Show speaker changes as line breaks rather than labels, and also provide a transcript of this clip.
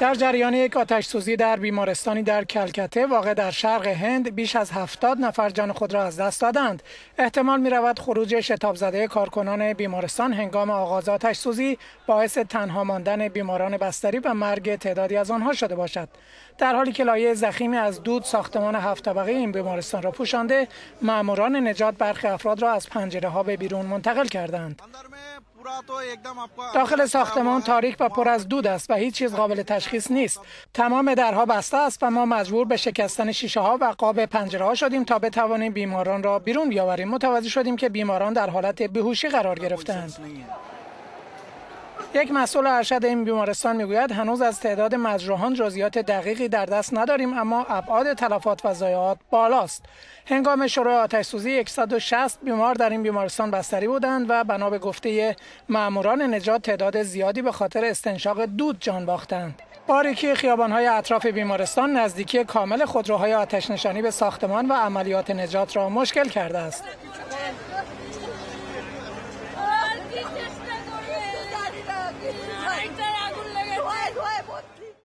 در جریان یک آتش سوزی در بیمارستانی در کلکته واقع در شرق هند بیش از هفتاد نفر جان خود را از دست دادند. احتمال می رود خروج شتاب زده کارکنان بیمارستان هنگام آغاز آتش سوزی باعث تنها ماندن بیماران بستری و مرگ تعدادی از آنها شده باشد. در حالی که لایه زخیمی از دود ساختمان هفت طبقه این بیمارستان را پوشانده، ماموران نجات برخی افراد را از پنجره ها به بیرون منتقل کردند. داخل ساختمان تاریک و پر از دود است و هیچ چیز قابل تشخیص نیست. تمام درها بسته است و ما مجبور به شکستن شیشه ها و قاب پنجره ها شدیم تا بتوانیم بیماران را بیرون بیاوریم. متوجه شدیم که بیماران در حالت بهوشی قرار گرفتند. یک مسئول ارشد این بیمارستان میگوید هنوز از تعداد مجروحان جزئیات دقیقی در دست نداریم اما ابعاد تلفات و ضایعات بالاست هنگام شروع آتش سوزی 160 بیمار در این بیمارستان بستری بودند و بنا به گفته ماموران نجات تعداد زیادی به خاطر استنشاق دود جان باختند باریکی خیابانهای اطراف بیمارستان نزدیکی کامل خودروهای آتش نشانی به ساختمان و عملیات نجات را مشکل کرده است